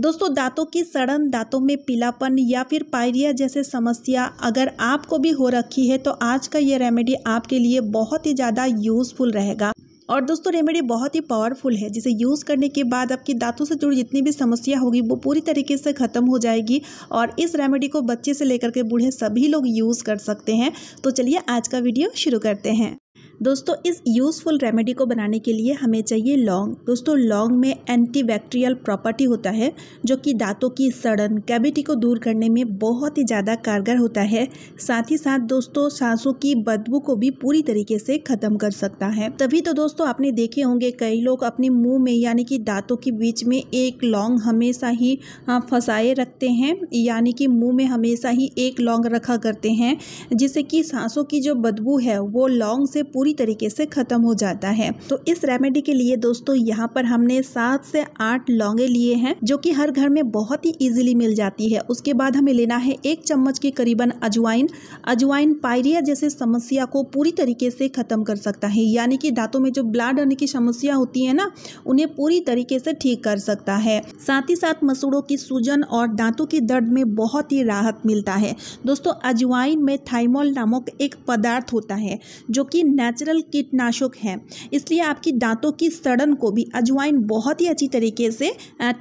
दोस्तों दांतों की सड़न दांतों में पीलापन या फिर पायरिया जैसे समस्या अगर आपको भी हो रखी है तो आज का ये रेमेडी आपके लिए बहुत ही ज़्यादा यूज़फुल रहेगा और दोस्तों रेमेडी बहुत ही पावरफुल है जिसे यूज़ करने के बाद आपकी दांतों से जुड़ी जितनी भी समस्या होगी वो पूरी तरीके से ख़त्म हो जाएगी और इस रेमेडी को बच्चे से लेकर के बूढ़े सभी लोग यूज़ कर सकते हैं तो चलिए आज का वीडियो शुरू करते हैं दोस्तों इस यूज़फुल रेमेडी को बनाने के लिए हमें चाहिए लौंग दोस्तों लौंग में एंटीबैक्टीरियल प्रॉपर्टी होता है जो कि दांतों की सड़न कैविटी को दूर करने में बहुत ही ज़्यादा कारगर होता है साथ ही साथ दोस्तों सांसों की बदबू को भी पूरी तरीके से ख़त्म कर सकता है तभी तो दोस्तों आपने देखे होंगे कई लोग अपने मुँह में यानी कि दाँतों के बीच में एक लौंग हमेशा ही हाँ, फंसाए रखते हैं यानी कि मुँह में हमेशा ही एक लौंग रखा करते हैं जिससे कि सांसों की जो बदबू है वो लौंग से पूरी पूरी तरीके से ख़त्म हो जाता है तो इस रेमेडी के लिए दोस्तों यहाँ पर हमने सात से आठ लौंगे लिए हैं जो कि हर घर में बहुत ही ईजिली मिल जाती है उसके बाद हमें लेना है एक चम्मच के करीबन अजवाइन अजवाइन पायरिया जैसे समस्या को पूरी तरीके से ख़त्म कर सकता है यानी कि दांतों में जो ब्लड आने की समस्या होती है ना उन्हें पूरी तरीके से ठीक कर सकता है साथ ही साथ मसूड़ों की सूजन और दांतों के दर्द में बहुत ही राहत मिलता है दोस्तों अजवाइन में थाइमोल नामक एक पदार्थ होता है जो कि नेचुर नेचुरल कीटनाशक है इसलिए आपकी दांतों की सड़न को भी अजवाइन बहुत ही अच्छी तरीके से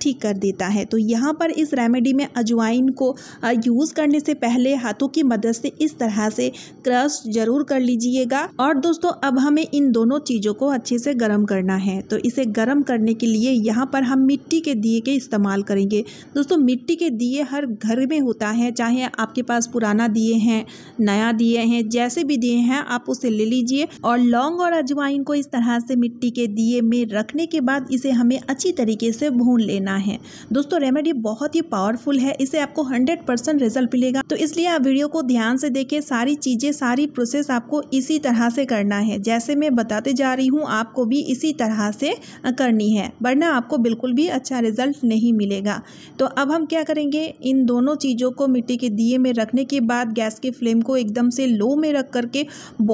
ठीक कर देता है तो यहाँ पर इस रेमेडी में अजवाइन को यूज़ करने से पहले हाथों की मदद से इस तरह से क्रश ज़रूर कर लीजिएगा और दोस्तों अब हमें इन दोनों चीज़ों को अच्छे से गर्म करना है तो इसे गर्म करने के लिए यहाँ पर हम मिट्टी के दिए के इस्तेमाल करेंगे दोस्तों मिट्टी के दिए हर घर में होता है चाहे आपके पास पुराना दिए हैं नया दिए हैं जैसे भी दिए हैं आप उसे ले लीजिए और लौंग और अजवाइन को इस तरह से मिट्टी के दिए में रखने के बाद इसे हमें अच्छी तरीके से भून लेना है दोस्तों रेमेडी बहुत ही पावरफुल है इसे आपको हंड्रेड परसेंट रिजल्ट मिलेगा तो इसलिए आप वीडियो को ध्यान से देखें सारी चीज़ें सारी प्रोसेस आपको इसी तरह से करना है जैसे मैं बताते जा रही हूँ आपको भी इसी तरह से करनी है वरना आपको बिल्कुल भी अच्छा रिजल्ट नहीं मिलेगा तो अब हम क्या करेंगे इन दोनों चीज़ों को मिट्टी के दिए में रखने के बाद गैस के फ्लेम को एकदम से लो में रख करके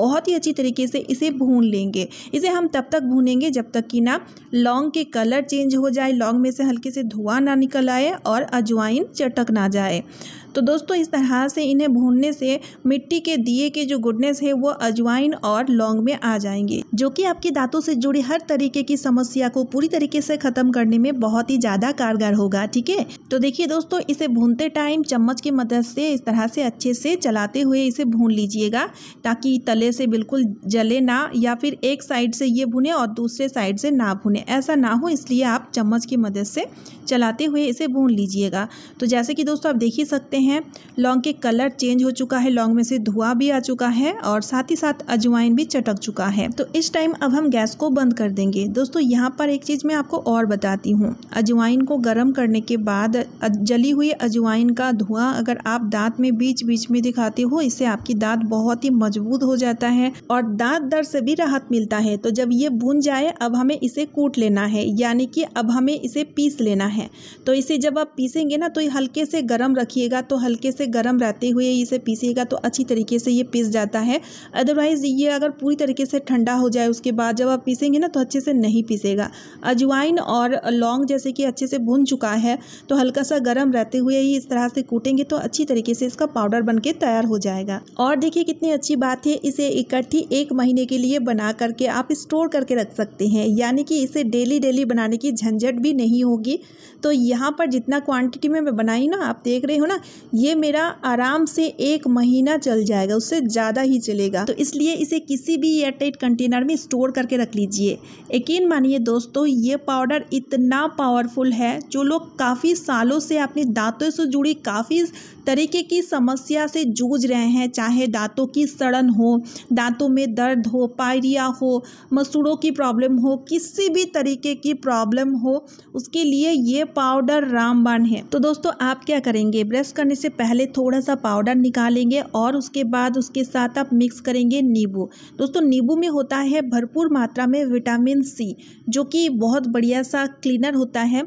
बहुत ही अच्छी तरीके से इसे भून लेंगे इसे हम तब तक भूनेंगे जब तक कि ना लौंग के कलर चेंज हो जाए लौंग में से हल्के से धुआं ना निकल आए और अजवाइन चटक ना जाए तो दोस्तों इस तरह से इन्हें भूनने से मिट्टी के दिए के जो गुडनेस है वो अजवाइन और लौंग में आ जाएंगे जो कि आपके दांतों से जुड़ी हर तरीके की समस्या को पूरी तरीके से खत्म करने में बहुत ही ज़्यादा कारगर होगा ठीक है तो देखिए दोस्तों इसे भूनते टाइम चम्मच की मदद से इस तरह से अच्छे से चलाते हुए इसे भून लीजिएगा ताकि तले से बिल्कुल जले ना या फिर एक साइड से ये भुने और दूसरे साइड से ना भुने ऐसा ना हो इसलिए आप चम्मच की मदद से चलाते हुए इसे भून लीजिएगा तो जैसे कि दोस्तों आप देख ही सकते हैं हैं लौंग के कलर चेंज हो चुका है लौंग में से धुआं भी आ चुका है और साथ ही साथ अजवाइन भी चटक चुका है तो इस टाइम अब हम गैस को बंद कर देंगे दोस्तों यहाँ पर एक चीज़ मैं आपको और बताती हूँ अजवाइन को गर्म करने के बाद जली हुई अजवाइन का धुआं अगर आप दांत में बीच बीच में दिखाते हो इससे आपकी दांत बहुत ही मजबूत हो जाता है और दांत दर्द से भी राहत मिलता है तो जब ये भून जाए अब हमें इसे कूट लेना है यानी कि अब हमें इसे पीस लेना है तो इसे जब आप पीसेंगे ना तो हल्के से गर्म रखिएगा तो तो हल्के से गर्म रहते हुए इसे पीसीएगा तो अच्छी तरीके से ये पीस जाता है अदरवाइज़ ये अगर पूरी तरीके से ठंडा हो जाए उसके बाद जब आप पीसेंगे ना तो अच्छे से नहीं पीसेगा अजवाइन और लौंग जैसे कि अच्छे से भुन चुका है तो हल्का सा गर्म रहते हुए ही इस तरह से कूटेंगे तो अच्छी तरीके से इसका पाउडर बन तैयार हो जाएगा और देखिए कितनी अच्छी बात है इसे इकट्ठी एक महीने के लिए बना करके आप स्टोर करके रख सकते हैं यानी कि इसे डेली डेली बनाने की झंझट भी नहीं होगी तो यहाँ पर जितना क्वांटिटी में मैं बनाई ना आप देख रहे हो ना ये मेरा आराम से एक महीना चल जाएगा उससे ज़्यादा ही चलेगा तो इसलिए इसे किसी भी एयरटाइट कंटेनर में स्टोर करके रख लीजिए यकीन मानिए दोस्तों ये पाउडर इतना पावरफुल है जो लोग काफ़ी सालों से अपने दांतों से जुड़ी काफ़ी तरीके की समस्या से जूझ रहे हैं चाहे दांतों की सड़न हो दांतों में दर्द हो पायरिया हो मसूड़ों की प्रॉब्लम हो किसी भी तरीके की प्रॉब्लम हो उसके लिए ये पाउडर रामबाण है तो दोस्तों आप क्या करेंगे ब्रश करने से पहले थोड़ा सा पाउडर निकालेंगे और उसके बाद उसके साथ आप मिक्स करेंगे नींबू दोस्तों नींबू में होता है भरपूर मात्रा में विटामिन सी जो कि बहुत बढ़िया सा क्लीनर होता है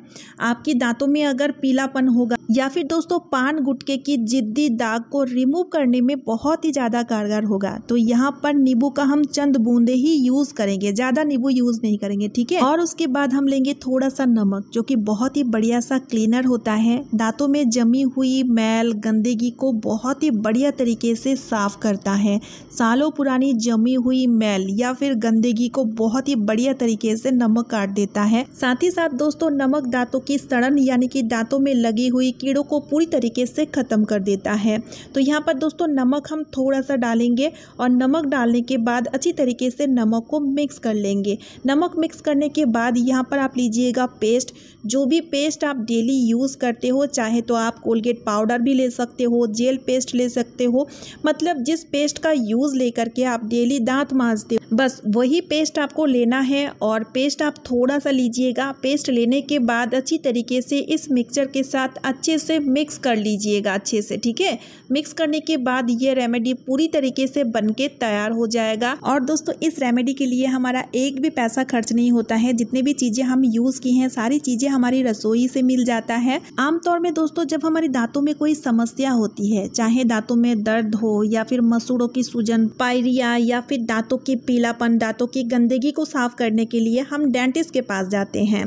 आपकी दांतों में अगर पीलापन होगा या फिर दोस्तों पान गुटके की ज़िद्दी दाग को रिमूव करने में बहुत ही ज़्यादा कारगर होगा तो यहाँ पर नींबू का हम चंद बूंदे ही यूज़ करेंगे ज़्यादा नींबू यूज़ नहीं करेंगे ठीक है और उसके बाद हम लेंगे थोड़ा सा नमक जो कि बहुत ही बढ़िया सा क्लीनर होता है दांतों में जमी हुई मैल गंदगी को बहुत ही बढ़िया तरीके से साफ करता है सालों पुरानी जमी हुई मैल या फिर गंदगी को बहुत ही बढ़िया तरीके से नमक काट देता है साथ ही साथ दोस्तों नमक दांतों की सड़न यानी कि दांतों में लगी हुई कीड़ों को पूरी तरीके से खत्म ख़त्म कर देता है तो यहाँ पर दोस्तों नमक हम थोड़ा सा डालेंगे और नमक डालने के बाद अच्छी तरीके से नमक को मिक्स कर लेंगे नमक मिक्स करने के बाद यहाँ पर आप लीजिएगा पेस्ट जो भी पेस्ट आप डेली यूज़ करते हो चाहे तो आप कोलगेट पाउडर भी ले सकते हो जेल पेस्ट ले सकते हो मतलब जिस पेस्ट का यूज़ लेकर के आप डेली दांत मांजते हो बस वही पेस्ट आपको लेना है और पेस्ट आप थोड़ा सा लीजिएगा पेस्ट लेने के बाद अच्छी तरीके से इस मिक्सचर के साथ अच्छे से मिक्स कर लीजिएगा अच्छे से ठीक है मिक्स करने के बाद ये रेमेडी पूरी तरीके से बन के तैयार हो जाएगा और दोस्तों इस रेमेडी के लिए हमारा एक भी पैसा खर्च नहीं होता है जितनी भी चीज़ें हम यूज़ की हैं सारी चीज़ें हमारी रसोई से मिल जाता है आमतौर में दोस्तों जब हमारे दांतों में कोई समस्या होती है चाहे दांतों में दर्द हो या फिर मसूड़ों की सूजन पायरिया या फिर दांतों के पीलापन दांतों की गंदगी को साफ करने के लिए हम डेंटिस्ट के पास जाते हैं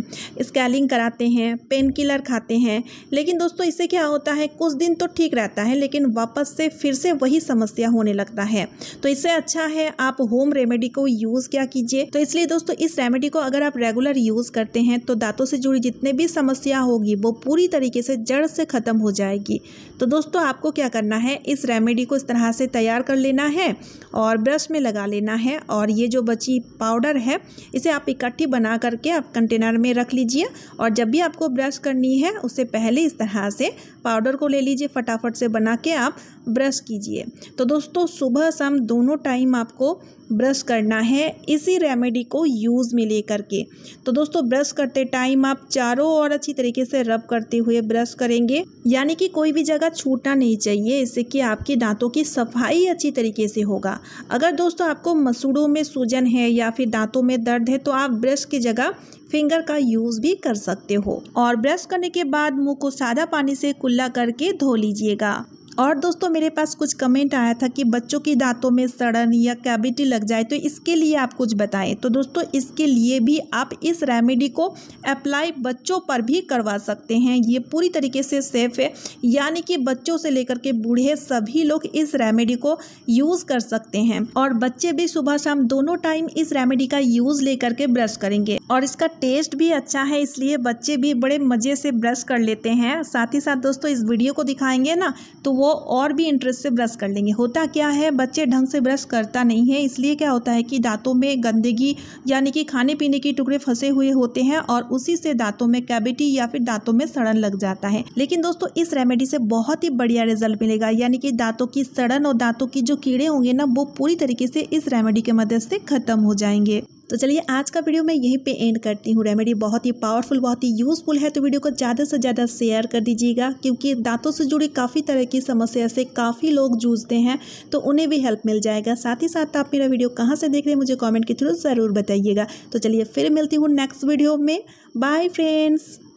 स्कैलिंग कराते हैं पेन किलर खाते हैं लेकिन दोस्तों इससे क्या होता है कुछ दिन तो ठीक रहता है लेकिन वापस से फिर से वही समस्या होने लगता है तो इससे अच्छा है आप होम रेमेडी को यूज़ क्या कीजिए तो इसलिए दोस्तों इस रेमेडी को अगर आप रेगुलर यूज़ करते हैं तो दांतों से जुड़ी जितने भी समस्या होगी वो पूरी तरीके से जड़ से ख़त्म हो जाएगी तो दोस्तों आपको क्या करना है इस रेमेडी को इस तरह से तैयार कर लेना है और ब्रश में लगा लेना है और ये जो बची पाउडर है इसे आप इकट्ठी बना करके आप कंटेनर में रख लीजिए और जब भी आपको ब्रश करनी है उससे पहले इस तरह से पाउडर को ले लीजिए फटाफट से बना के आप ब्रश कीजिए तो दोस्तों सुबह शाम दोनों टाइम आपको ब्रश करना है इसी रेमेडी को यूज़ में ले करके तो दोस्तों ब्रश करते टाइम आप चारों ओर अच्छी तरीके से रब करते हुए ब्रश करेंगे यानी कि कोई भी जगह छूटना नहीं चाहिए इससे कि आपके दांतों की सफाई अच्छी तरीके से होगा अगर दोस्तों आपको मसूड़ों में सूजन है या फिर दांतों में दर्द है तो आप ब्रश की जगह फिंगर का यूज़ भी कर सकते हो और ब्रश करने के बाद मुंह को सादा पानी से कुल्ला करके धो लीजिएगा और दोस्तों मेरे पास कुछ कमेंट आया था कि बच्चों की दांतों में सड़न या कैबिटी लग जाए तो इसके लिए आप कुछ बताएं तो दोस्तों इसके लिए भी आप इस रेमेडी को अप्लाई बच्चों पर भी करवा सकते हैं ये पूरी तरीके से सेफ़ है यानी कि बच्चों से लेकर के बूढ़े सभी लोग इस रेमेडी को यूज़ कर सकते हैं और बच्चे भी सुबह शाम दोनों टाइम इस रेमेडी का यूज़ ले करके ब्रश करेंगे और इसका टेस्ट भी अच्छा है इसलिए बच्चे भी बड़े मज़े से ब्रश कर लेते हैं साथ ही साथ दोस्तों इस वीडियो को दिखाएंगे ना तो वो और भी इंटरेस्ट से ब्रश कर लेंगे होता क्या है बच्चे ढंग से ब्रश करता नहीं है इसलिए क्या होता है कि दांतों में गंदगी यानी कि खाने पीने के टुकड़े फंसे हुए होते हैं और उसी से दांतों में कैबिटी या फिर दांतों में सड़न लग जाता है लेकिन दोस्तों इस रेमेडी से बहुत ही बढ़िया रिजल्ट मिलेगा यानी कि दांतों की सड़न और दांतों की जो कीड़े होंगे ना वो पूरी तरीके से इस रेमेडी के मदद से खत्म हो जाएंगे तो चलिए आज का वीडियो मैं यहीं पे एंड करती हूँ रेमेडी बहुत ही पावरफुल बहुत ही यूज़फुल है तो वीडियो को ज़्यादा से ज़्यादा शेयर कर दीजिएगा क्योंकि दांतों से जुड़ी काफ़ी तरह की समस्या से काफ़ी लोग जूझते हैं तो उन्हें भी हेल्प मिल जाएगा साथ ही साथ आप मेरा वीडियो कहाँ से देख रहे हैं मुझे कॉमेंट के थ्रू ज़रूर बताइएगा तो चलिए फिर मिलती हूँ नेक्स्ट वीडियो में बाय फ्रेंड्स